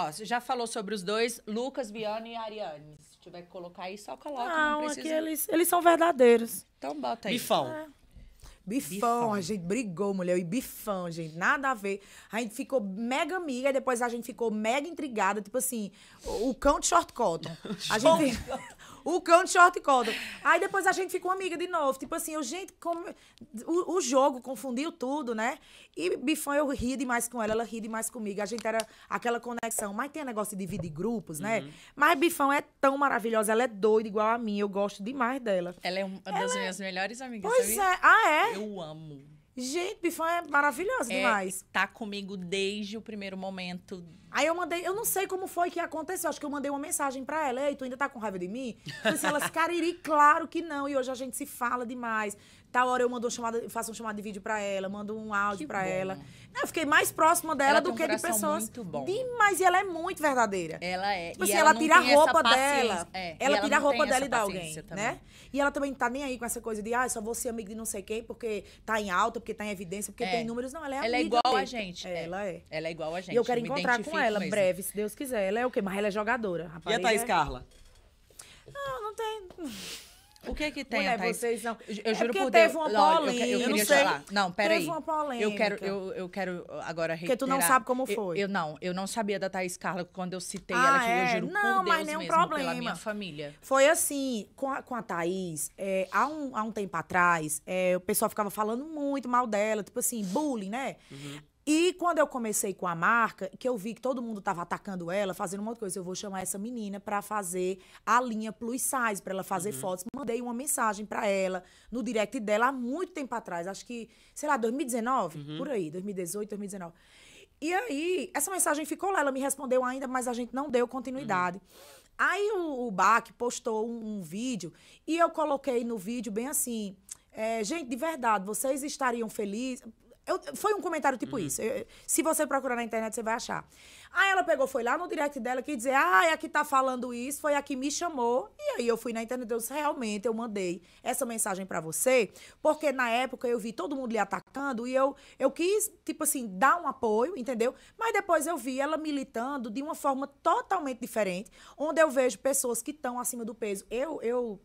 Ó, você já falou sobre os dois, Lucas, Biano e Ariane. Se tiver que colocar aí, só coloca. Não, não aqui eles, eles são verdadeiros. Então bota aí. Bifão. É. Bifão, bifão, a gente brigou, mulher, e bifão, gente, nada a ver. A gente ficou mega amiga, depois a gente ficou mega intrigada, tipo assim, o, o cão de short cotton. A gente o cão de short corda. Aí depois a gente ficou amiga de novo. Tipo assim, eu, gente, como... o, o jogo confundiu tudo, né? E Bifão, eu ri demais com ela, ela ri demais comigo. A gente era aquela conexão. Mas tem negócio de dividir grupos, né? Uhum. Mas Bifão é tão maravilhosa, ela é doida igual a mim. Eu gosto demais dela. Ela é uma ela das é... minhas melhores amigas. Pois é. Ah, é? Eu amo. Gente, Bifão é maravilhosa é, demais. Tá comigo desde o primeiro momento Aí eu mandei, eu não sei como foi que aconteceu, acho que eu mandei uma mensagem pra ela, ei, tu ainda tá com raiva de mim? Disse tipo assim, elas, cariri, claro que não, e hoje a gente se fala demais. Tal hora eu mando um chamada, faço um chamado de vídeo pra ela, mando um áudio para pra ela. Eu fiquei mais próxima dela ela do que um de pessoas. muito bom. Demais, e ela é muito verdadeira. Ela é. Tipo e assim, ela, ela tira a roupa dela. É. Ela, ela tira a roupa dela e dá alguém, né? E ela também não tá nem aí com essa coisa de, ah, só vou ser amiga de não sei quem, porque tá em alta, porque tá em evidência, porque é. tem números. Não, ela é amiga. Ela é igual dele. a gente. É, é. Ela é. Ela é igual a gente. E eu quero Me encontrar com com ela, breve, se Deus quiser. Ela é o quê? Mas ela é jogadora. Rapaz, e a Thaís é- Carla? Não, não tem. O que é que tem, Mulher, Thaís? vocês não. Eu, eu é juro por Deus. teve uma polêmica. Eu, eu, eu, queria não falar. Não, peraí. Teve uma polêmica. Eu quero, eu, eu quero agora reiterar. Porque tu não sabe como foi. Eu, não, eu não sabia da Thaís Carla quando eu citei ah, ela, que é? eu juro não, por Deus Não, mas nenhum mesmo, problema. Pela minha família. Foi assim, com a, com a Thaís, é, há, um, há um tempo atrás, é, o pessoal ficava falando muito mal dela, tipo assim, bullying, né? Uhum. E quando eu comecei com a marca, que eu vi que todo mundo estava atacando ela, fazendo uma coisa, eu vou chamar essa menina para fazer a linha plus size, para ela fazer uhum. fotos. Mandei uma mensagem para ela no direct dela há muito tempo atrás, acho que, sei lá, 2019, uhum. por aí, 2018, 2019. E aí, essa mensagem ficou lá, ela me respondeu ainda, mas a gente não deu continuidade. Uhum. Aí o, o Bach postou um, um vídeo e eu coloquei no vídeo bem assim. É, gente, de verdade, vocês estariam felizes. Eu, foi um comentário tipo uhum. isso. Eu, se você procurar na internet, você vai achar. Aí ela pegou, foi lá no direct dela que dizer, ah, é a que tá falando isso, foi a que me chamou. E aí eu fui na internet deus disse, realmente, eu mandei essa mensagem para você, porque na época eu vi todo mundo lhe atacando e eu, eu quis, tipo assim, dar um apoio, entendeu? Mas depois eu vi ela militando de uma forma totalmente diferente, onde eu vejo pessoas que estão acima do peso. Eu, eu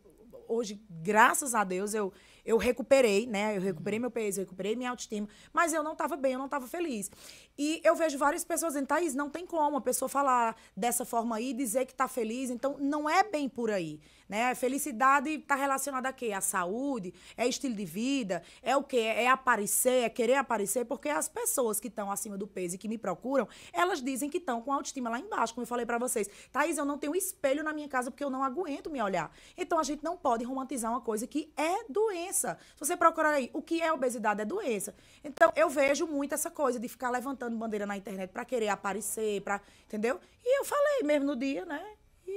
hoje, graças a Deus, eu eu recuperei, né? Eu recuperei uhum. meu peso, eu recuperei minha autoestima, mas eu não estava bem, eu não estava feliz. E eu vejo várias pessoas dizendo, Thaís, não tem como a pessoa falar dessa forma aí, dizer que está feliz. Então, não é bem por aí. Né? Felicidade está relacionada a quê? A saúde, é estilo de vida, é o quê? É aparecer, é querer aparecer, porque as pessoas que estão acima do peso e que me procuram, elas dizem que estão com a autoestima lá embaixo, como eu falei para vocês. Thaís, eu não tenho espelho na minha casa porque eu não aguento me olhar. Então a gente não pode romantizar uma coisa que é doença. Se você procurar aí, o que é obesidade é doença. Então eu vejo muito essa coisa de ficar levantando bandeira na internet para querer aparecer, para, entendeu? E eu falei mesmo no dia, né?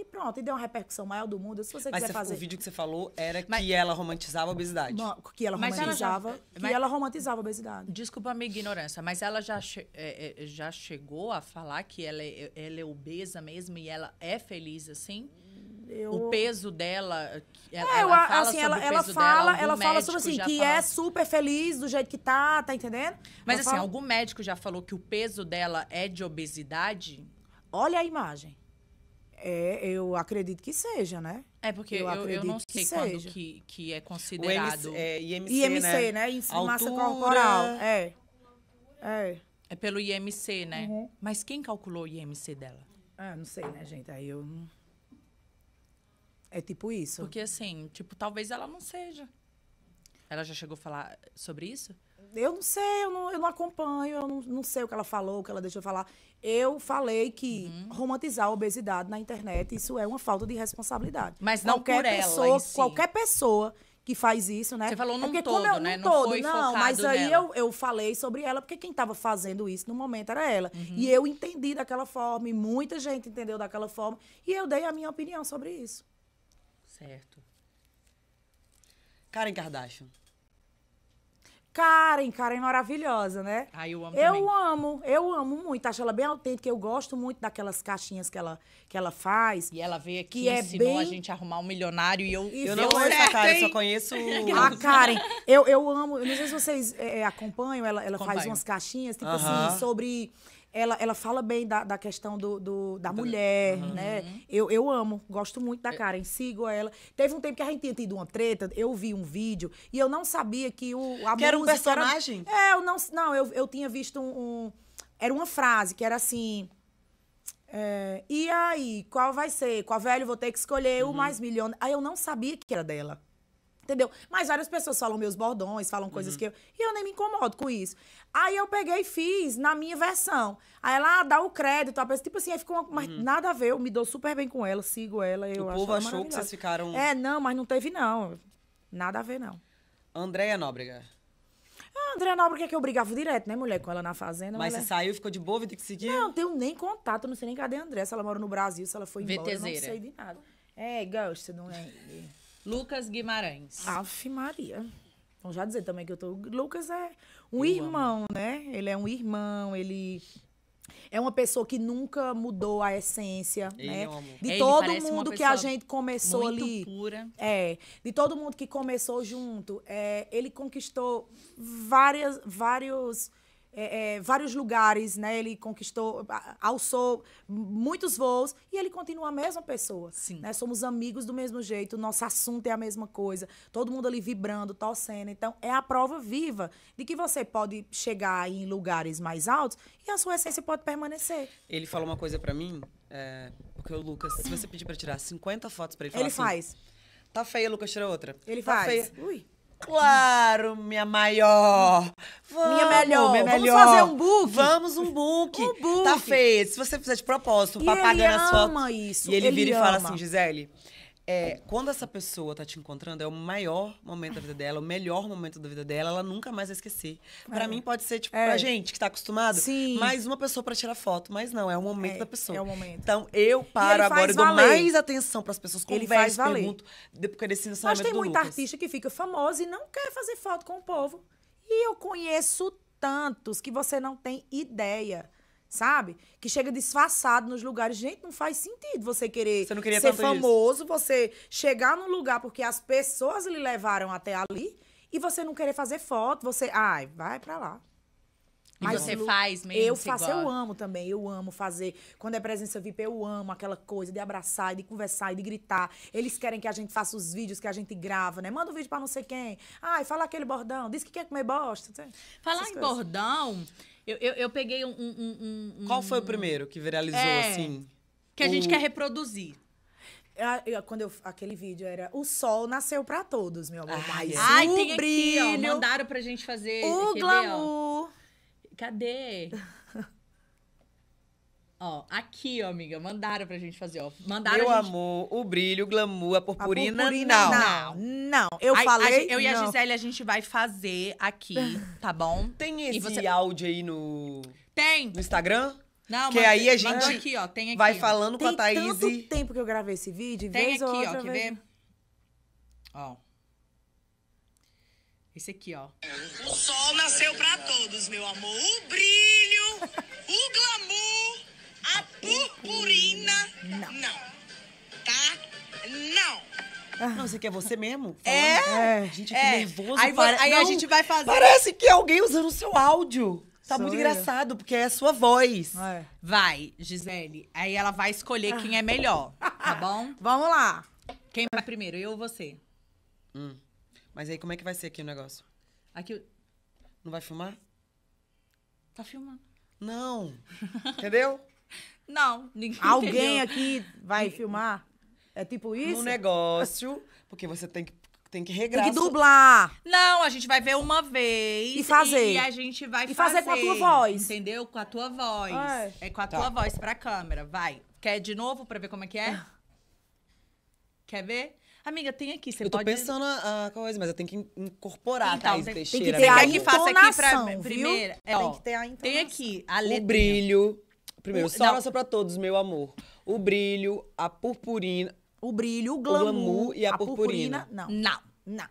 pronto, e deu uma repercussão maior do mundo. Se você mas quiser você, fazer. O vídeo que você falou era mas, que ela romantizava a obesidade. Não, que ela mas romantizava. Ela já, que ela romantizava a obesidade. Desculpa a minha ignorância, mas ela já, che, é, é, é, já chegou a falar que ela é, ela é obesa mesmo e ela é feliz assim? Eu... o peso dela. Ela, é, eu, assim, ela fala assim, ela, ela fala, dela, ela fala sobre assim, que fala... é super feliz do jeito que tá, tá entendendo? Mas ela assim, fala... algum médico já falou que o peso dela é de obesidade? Olha a imagem. É, eu acredito que seja, né? É porque eu, eu, eu não sei que quando que, que é considerado. O é, IMC, IMC, né? né? Altura... massa corporal. É. É. É pelo IMC, né? Uhum. Mas quem calculou o IMC dela? Ah, não sei, né, gente? Aí eu. É tipo isso. Porque assim, tipo, talvez ela não seja. Ela já chegou a falar sobre isso? Eu não sei, eu não, eu não acompanho, eu não, não sei o que ela falou, o que ela deixou falar. Eu falei que uhum. romantizar a obesidade na internet, isso é uma falta de responsabilidade. Mas não qualquer por ela pessoa, si. Qualquer pessoa que faz isso, né? Você falou é num é todo, eu, né? Num não todo, não, mas aí nela. eu, eu falei sobre ela, porque quem estava fazendo isso no momento era ela. Uhum. E eu entendi daquela forma, e muita gente entendeu daquela forma, e eu dei a minha opinião sobre isso. Certo. Karen Kardashian. Karen, Karen maravilhosa, né? Ah, eu amo Eu também. amo, eu amo muito. Acho ela bem autêntica. Eu gosto muito daquelas caixinhas que ela, que ela faz. E ela veio aqui que é bem... a gente a arrumar um milionário e eu... eu não conheço certo, a Karen, hein? só conheço... a Karen, eu, eu amo... Não sei se vocês é, acompanham, ela, ela faz umas caixinhas, tipo uh -huh. assim, sobre ela, ela fala bem da, da questão do, do da mulher, né? uhum. né? Eu, eu amo, gosto muito da é. Karen, sigo ela. Teve um tempo que a gente tinha tido uma treta, eu vi um vídeo e eu não sabia que o a que era um personagem? Era... É, eu não, não eu, eu tinha visto um, um... Era uma frase que era assim... É, e aí, qual vai ser? Qual velho vou ter que escolher? Uhum. O mais milhão Aí eu não sabia que era dela entendeu? Mas várias pessoas falam meus bordões, falam coisas uhum. que eu. E eu nem me incomodo com isso. Aí eu peguei e fiz na minha versão. Aí ela dá o crédito, a pessoa, tipo assim, aí ficou uma, uhum. nada a ver, eu me dou super bem com ela, sigo ela. Eu o povo achou que vocês ficaram. É, não, mas não teve, não. Nada a ver, não. Andréia Nóbrega. A ah, Andréa Nóbrega é que eu brigava direto, né, mulher, com ela na fazenda. Mas mulher. você saiu, ficou de boa, vida que seguir? Não, não tenho nem contato, não sei nem cadê a Andréa, se ela mora no Brasil, se ela foi embora, Vetezeira. não sei de nada. É, gosta, não é? é. Lucas Guimarães. Ave Maria. Vamos já dizer também que eu tô. Lucas é um eu irmão, amo. né? Ele é um irmão, ele é uma pessoa que nunca mudou a essência, eu né? De ele todo mundo que a gente começou muito ali. Pura. É. De todo mundo que começou junto. É, ele conquistou várias, vários é, é, vários lugares, né? Ele conquistou, alçou muitos voos e ele continua a mesma pessoa. Sim. Né? Somos amigos do mesmo jeito, nosso assunto é a mesma coisa, todo mundo ali vibrando, torcendo. Então, é a prova viva de que você pode chegar em lugares mais altos e a sua essência pode permanecer. Ele falou uma coisa para mim, é, porque o Lucas, se você pedir para tirar 50 fotos para ele, ele assim, faz. Tá feia, Lucas, tira outra. Ele tá faz. Feia. Ui. Claro, minha maior. Vamos, minha melhor. Minha melhor. Vamos fazer um book. Vamos um book. um book. Tá feito. Se você fizer de propósito, o papagaio na sua. Ele ama isso. E ele, ele vira ama. e fala assim, Gisele, é, quando essa pessoa tá te encontrando, é o maior momento da vida dela, o melhor momento da vida dela, ela nunca mais vai esquecer. Para é. mim pode ser, tipo, é. pra gente que tá acostumado, Sim. mais uma pessoa para tirar foto, mas não, é o momento é. da pessoa. É o momento. Então, eu paro agora, e dou mais atenção para as pessoas, converso, ele faz valer. pergunto, porque desse é Mas tem muita Lucas. artista que fica famosa e não quer fazer foto com o povo. E eu conheço tantos que você não tem ideia sabe? Que chega disfarçado nos lugares. Gente, não faz sentido você querer você ser famoso, isso. você chegar num lugar porque as pessoas lhe levaram até ali e você não querer fazer foto, você, ai, vai para lá. E Mas você faz mesmo? Eu faço, eu amo também, eu amo fazer. Quando é presença VIP, eu amo aquela coisa de abraçar, de conversar, de gritar. Eles querem que a gente faça os vídeos que a gente grava, né? Manda um vídeo para não sei quem. Ai, fala aquele bordão, diz que quer comer bosta. Falar em coisas. bordão, eu, eu, eu peguei um, um, um, Qual foi o primeiro que viralizou, é, assim? Que a o... gente quer reproduzir. quando eu, aquele vídeo era O Sol Nasceu para Todos, meu amor. Ai, mas ai, o tem brilho, aqui, ó, mandaram pra gente fazer. O glamour. Ver, Cadê? Ó, aqui, ó, amiga, mandaram pra gente fazer, ó. Mandaram Meu gente... amor, o brilho, o glamour, a purpurina, a purpurina não. não. Não, eu a, falei. A, eu e a Gisele, a gente vai fazer aqui, tá bom? Tem esse você... áudio aí no. Tem! No Instagram? Não, que mas aí a gente aqui, ó, tem aqui. vai falando tem com a Thaís. Tem tanto tempo que eu gravei esse vídeo, Tem aqui, ó, quer vez. ver? Ó. Esse aqui, ó. O sol nasceu pra todos, meu amor. O brilho, o glamour purpurina, não. não. Tá? Não. Ah. Não, você quer você mesmo? É? é. É. Gente, que é. nervoso. Aí, aí não, a gente vai fazer. Parece que é alguém usando o seu áudio. Tá Sou muito eu. engraçado, porque é a sua voz. É. Vai, Gisele. Aí ela vai escolher quem é melhor, tá bom? Vamos lá. Quem vai primeiro, eu ou você? Hum. Mas aí como é que vai ser aqui o negócio? Aqui. Não vai filmar? Tá filmando. Não. Entendeu? Não, ninguém. Alguém entendeu. aqui vai filmar? É tipo isso? No negócio, porque você tem que tem que regrar. Tem que dublar. Não, a gente vai ver uma vez. E fazer. E a gente vai fazer. E fazer com a tua voz. Entendeu? Com a tua voz. É com a tá. tua voz pra câmera. Vai. Quer de novo pra ver como é que é? Quer ver? Amiga, tem aqui, você pode... Eu tô pensando a, coisa, mas eu tenho que incorporar então, a Thaís tem, Teixeira. Tem que ter a, a entonação, que faça aqui pra, primeiro. É, ó, tem que ter a entonação. Tem aqui a letra. O brilho primeiro, só nossa pra todos, meu amor. O brilho, a purpurina. O brilho, o glamour. O glamour e a, a purpurina. purpurina. Não. Não.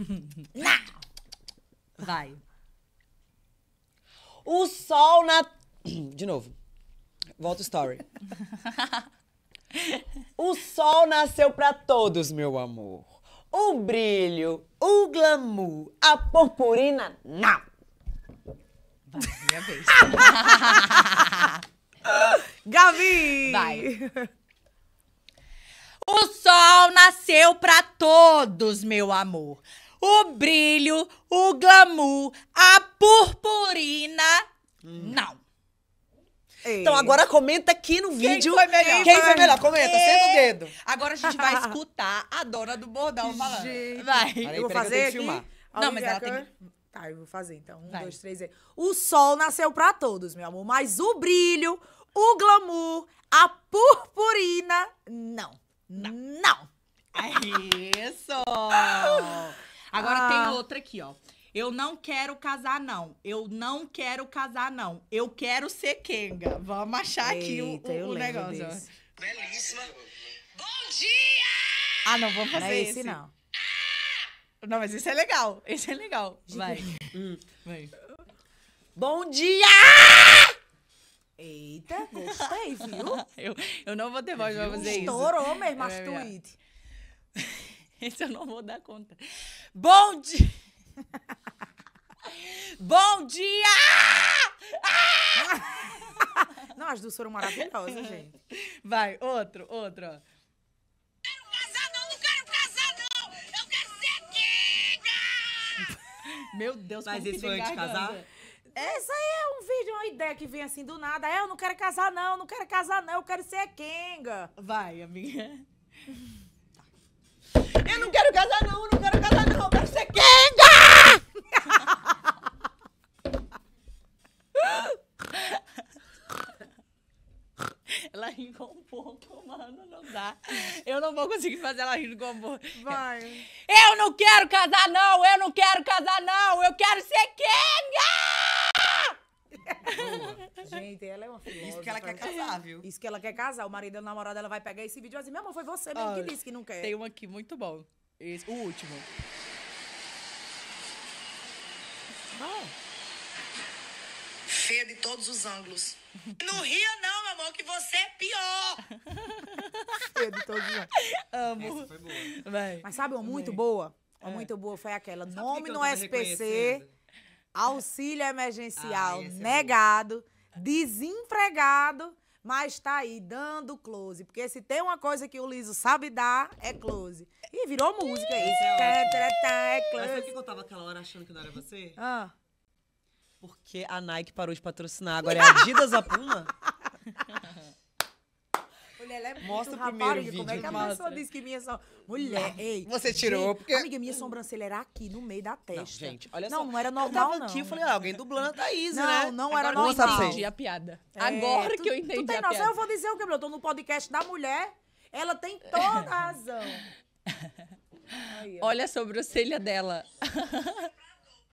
Não. não. Vai. O sol na. De novo. Volta o story. o sol nasceu para todos, meu amor. O brilho, o glamour, a purpurina, não. Vai, minha vez. Gabi! Vai. O sol nasceu para todos, meu amor. O brilho, o glamour, a purpurina, hum. não. Ei. Então agora comenta aqui no vídeo. Quem foi melhor? Quem foi melhor? Comenta, Ei. É. senta o dedo. Agora a gente vai escutar a dona do bordão falando. Gente. Vai. eu vou fazer eu aqui. Filmar. Não, mas ela tem Tá, eu vou fazer então. Um, Vai. dois, três. E... O sol nasceu para todos, meu amor, mas o brilho, o glamour, a purpurina, não. Não. não. É isso! Agora ah. tem outra aqui, ó. Eu não quero casar, não. Eu não quero casar, não. Eu quero ser Kenga. Vamos achar Eita, aqui o, o, o negócio. Belíssima. Bom dia! Ah, não vou fazer é esse, esse. não. Não, mas esse é legal. Esse é legal. Vai. hum, vai. Bom dia! Eita, gostei, viu? eu, eu não vou ter voz pra fazer isso. Estourou mesmo as tweets. Esse eu não vou dar conta. Bom dia! Bom dia! Ah! Não, as duas foram maravilhosas, gente. Vai, outro, outro. Ó. Meu Deus, Mas isso foi antes de casar? Essa é, aí é um vídeo, uma ideia que vem assim do nada. É, eu não quero casar, não, não quero casar, não, eu quero ser Kenga. Vai, amiga. Eu não quero casar, não, eu não quero casar, não, eu quero ser Kenga! Ela ri com um pouco, mano, não dá. Eu não vou conseguir fazer ela rir com um pouco. Vai. Eu não quero casar, não! Eu não quero casar, não! Eu quero ser Kenga! Gente, ela é uma filha. Isso que ela quer casar, viu? Isso que ela quer casar. O marido o namorado, ela vai pegar esse vídeo e vai meu amor, foi você mesmo Olha, que disse que não quer. Tem um aqui muito bom. Esse, o último. Bom. Feia de todos os ângulos. não ria, não! amor, que você é pior. Cedo, todos Amo. Essa foi boa. Vai. Mas sabe uma muito Vai. boa? Uma é. muito boa foi aquela. Sabe nome no SPC, auxílio emergencial ah, é negado, é desempregado, mas tá aí dando close. Porque se tem uma coisa que o Liso sabe dar, é close. E virou música isso. É, é, é close. Mas sabe o que eu tava aquela hora achando que não era você? Ah. Porque a Nike parou de patrocinar. Agora é a Adidas a Puma? Mostra rapaz, primeiro o vídeo. Como é que a mostra. pessoa diz que minha sobrancelha... Mulher, não, ei. Você tirou, gente, porque... Amiga, minha sobrancelha era aqui, no meio da testa. Não, gente, olha não, só. Não, não era normal, Eu tava não. aqui, eu falei, ah, alguém dublando a Thaís, não, né? Não, não era normal. Agora eu entendi a piada. É, Agora tu, que eu entendi tu tem a noção, piada. eu vou dizer o que, eu tô no podcast da mulher, ela tem toda a razão. Olha a sobrancelha dela.